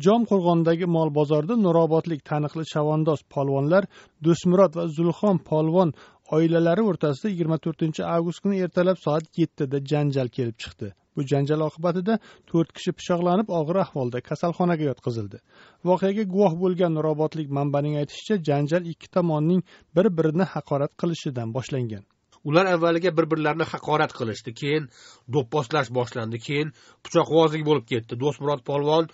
jom jomqo'rg'ondagi mol bozorida nurobodlik taniqli chavandoz polvonlar do'stmurod va zulxon polvon oilalari o'rtasida yigirma to'rtinchi avgust kuni ertalab soat yettida janjal kelib chiqdi bu janjal oqibatida to'rt kishi pichoqlanib og'ir ahvolda kasalxonaga yotqizildi voqeaga guvoh bo'lgan nurobodlik manbaning aytishicha janjal ikki tomonning bir birini haqorat qilishidan boshlangan ular avvaliga bir birlarini haqorat qilishdi keyin do'pposlash boshlandi keyin pichoqvozlik bo'lib ketdi do'stmurod polvon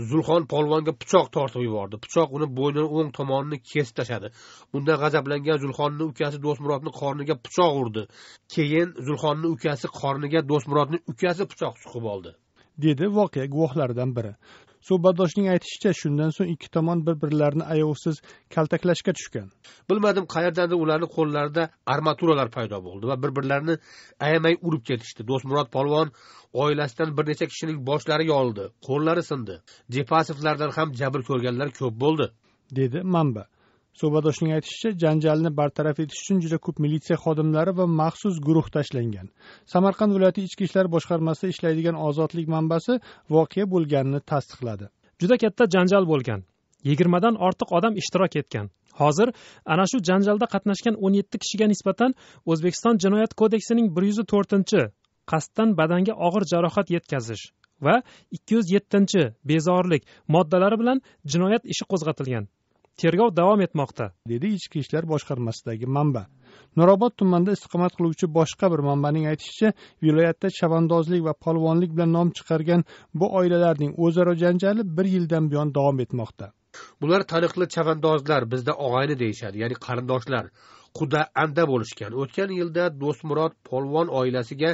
zulxon polvonga pichoq tortib yubordi pichoq uni bo'ynini o'ng tomonini kesib tashladi bundan g'azablangan zulxonni ukasi do'stmurodni qorniga pichoq urdi keyin zulxonni ukasi qorniga do'stmurodni ukasi pichoq suqib oldi dedi voqea guvohlaridan biri suhbatdoshning aytishicha shundan so'ng ikki tomon bir birlarini ayovsiz kaltaklashga tushgan bilmadim qayerdandir ularni qo'llarida armaturalar paydo bo'ldi va bir birlarini ayamay urib ketishdi do'stmurod polvon oilasidan bir necha kishining boshlari yorildi qo'llari sindi jepasovlardan ham jabr ko'rganlar ko'p bo'ldi dedi manba suhbatdoshning aytishicha janjalni bartaraf etish uchun juda ko'p militsiya xodimlari va maxsus guruh tashlangan samarqand viloyati ichki ishlar boshqarmasida ishlaydigan ozodlik manbasi voqea bo'lganini tasdiqladi juda katta janjal bo'lgan yigirmadan ortiq odam ishtirok etgan hozir ana shu janjalda qatnashgan o'n yetti kishiga nisbatan o'zbekiston jinoyat kodeksining bir yuz to'rtinchi qasddan badanga og'ir jarohat yetkazish va ikki yuz yettinchi bezorilik moddalari bilan jinoyat ishi qo'zg'atilgan tergov davom etmoqda dedi ichki ishlar boshqarmasidagi manba nurobod tumanida istiqomat qiluvchi boshqa bir manbaning aytishicha viloyatda chavandozlik va polvonlik bilan nom chiqargan bu oilalarning o'zaro janjali bir yildan buyon davom etmoqda bular taniqli chavandozlar bizda og'ayni deyishadi ya'ni qarindoshlar quda anda bo'lishgan o'tgan yilda do'stmurod polvon oilasiga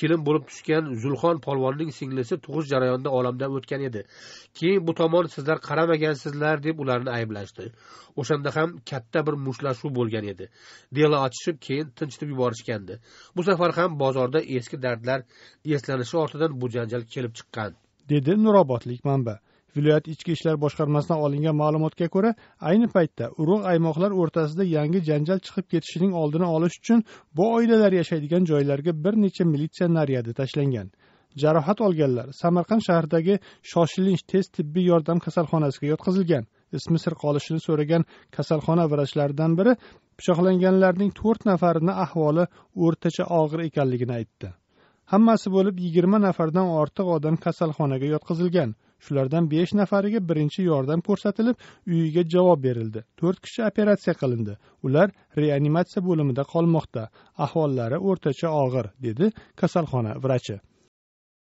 kelin bo'lib tushgan zulxon polvonning singlisi tug'ish jarayonida olamdan o'tgan edi keyin bu tomon sizlar qaramagansizlar deb ularni ayblashdi o'shanda ham katta bir mushtlashuv bo'lgan edi delo ochishib keyin tinchitib yuborishgandi bu safar ham bozorda eski dardlar eslanishi ortidan bu janjal kelib chiqqan dedi nurobodlik manba viloyat ichki ishlar boshqarmasidan olingan ma'lumotga ko'ra ayni paytda urug' aymoqlar o'rtasida yangi janjal chiqib ketishining oldini olish uchun bu oilalar yashaydigan joylarga bir necha militsiya naryadi tashlangan jarohat olganlar samarqand shahridagi shoshilinch tez tibbiy yordam kasalxonasiga yotqizilgan ismi sir qolishini so'ragan kasalxona vrachlaridan biri pichoqlanganlarning to'rt nafarini ahvoli o'rtacha og'ir ekanligini aytdi hammasi bo'lib yigirma nafardan ortiq odam kasalxonaga yotqizilgan shulardan besh nafariga birinchi yordam ko'rsatilib uyiga javob berildi to'rt kishi operatsiya qilindi ular reanimatsiya bo'limida qolmoqda ahvollari o'rtacha og'ir dedi kasalxona vrachi